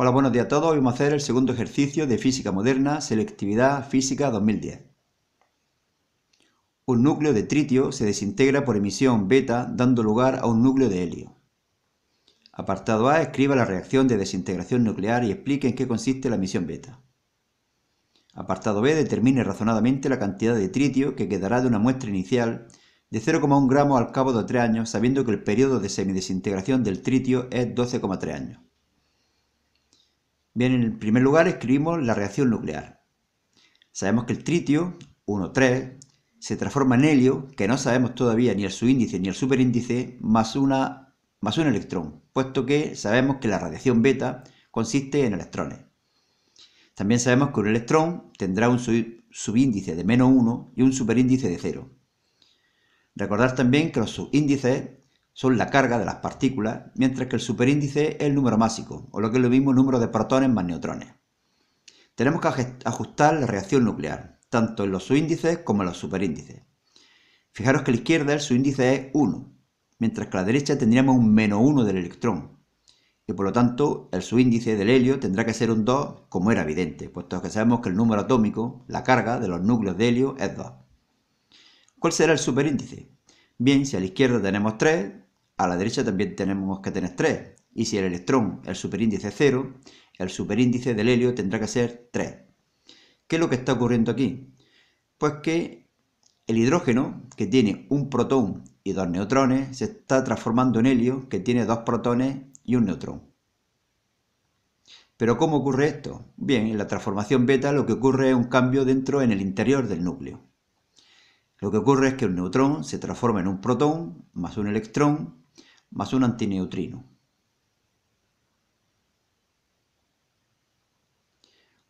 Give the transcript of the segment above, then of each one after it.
Hola, buenos días a todos. Hoy vamos a hacer el segundo ejercicio de Física Moderna, Selectividad Física 2010. Un núcleo de tritio se desintegra por emisión beta dando lugar a un núcleo de helio. Apartado A, escriba la reacción de desintegración nuclear y explique en qué consiste la emisión beta. Apartado B, determine razonadamente la cantidad de tritio que quedará de una muestra inicial de 0,1 gramos al cabo de 3 años, sabiendo que el periodo de semidesintegración del tritio es 12,3 años. Bien, en primer lugar escribimos la reacción nuclear. Sabemos que el tritio, 1,3, se transforma en helio, que no sabemos todavía ni el subíndice ni el superíndice, más, una, más un electrón, puesto que sabemos que la radiación beta consiste en electrones. También sabemos que un electrón tendrá un subíndice de menos 1 y un superíndice de 0. Recordar también que los subíndices son la carga de las partículas, mientras que el superíndice es el número másico, o lo que es lo mismo el número de protones más neutrones. Tenemos que ajustar la reacción nuclear, tanto en los subíndices como en los superíndices. Fijaros que a la izquierda el subíndice es 1, mientras que a la derecha tendríamos un menos 1 del electrón, y por lo tanto el subíndice del helio tendrá que ser un 2, como era evidente, puesto que sabemos que el número atómico, la carga de los núcleos de helio, es 2. ¿Cuál será el superíndice? Bien, si a la izquierda tenemos 3, a la derecha también tenemos que tener 3. Y si el electrón, el superíndice es 0, el superíndice del helio tendrá que ser 3. ¿Qué es lo que está ocurriendo aquí? Pues que el hidrógeno, que tiene un protón y dos neutrones, se está transformando en helio, que tiene dos protones y un neutrón. Pero ¿cómo ocurre esto? Bien, en la transformación beta lo que ocurre es un cambio dentro en el interior del núcleo. Lo que ocurre es que un neutrón se transforma en un protón más un electrón más un antineutrino.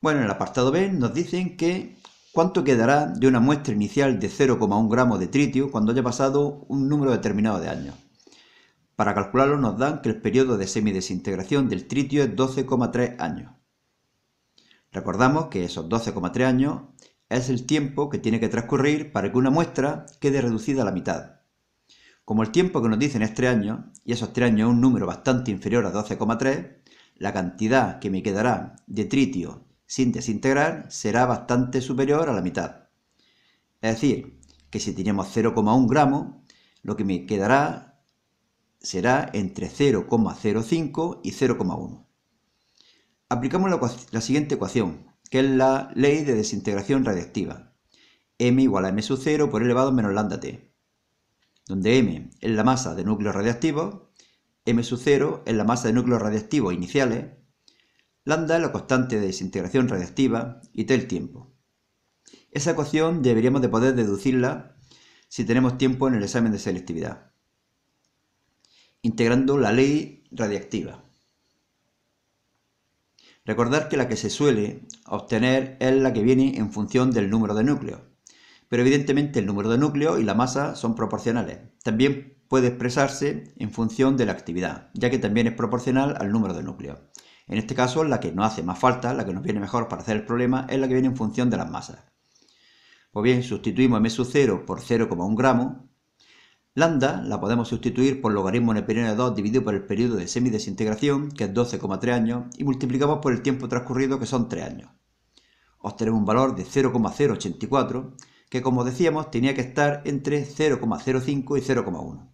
Bueno, en el apartado B nos dicen que cuánto quedará de una muestra inicial de 0,1 gramos de tritio cuando haya pasado un número determinado de años. Para calcularlo nos dan que el periodo de semidesintegración del tritio es 12,3 años. Recordamos que esos 12,3 años es el tiempo que tiene que transcurrir para que una muestra quede reducida a la mitad. Como el tiempo que nos dicen es este 3 años, y esos 3 años es un número bastante inferior a 12,3, la cantidad que me quedará de tritio sin desintegrar será bastante superior a la mitad. Es decir, que si tenemos 0,1 gramos, lo que me quedará será entre 0,05 y 0,1. Aplicamos la, la, siguiente ecuación, que es la ley de desintegración radiactiva. m igual a m sub 0 por elevado menos lambda t donde M es la masa de núcleos radiactivos, M sub 0 es la masa de núcleos radiactivos iniciales, lambda es la constante de desintegración radiactiva y T el tiempo. Esa ecuación deberíamos de poder deducirla si tenemos tiempo en el examen de selectividad, integrando la ley radiactiva. Recordar que la que se suele obtener es la que viene en función del número de núcleos, pero evidentemente el número de núcleos y la masa son proporcionales. También puede expresarse en función de la actividad, ya que también es proporcional al número de núcleos. En este caso, la que nos hace más falta, la que nos viene mejor para hacer el problema, es la que viene en función de las masas. Pues bien, sustituimos m 0 por 0,1 gramo. Lambda la podemos sustituir por logaritmo neperiano de 2 dividido por el periodo de semidesintegración, que es 12,3 años, y multiplicamos por el tiempo transcurrido, que son 3 años. Obtenemos un valor de 0,084 que como decíamos tenía que estar entre 0,05 y 0,1.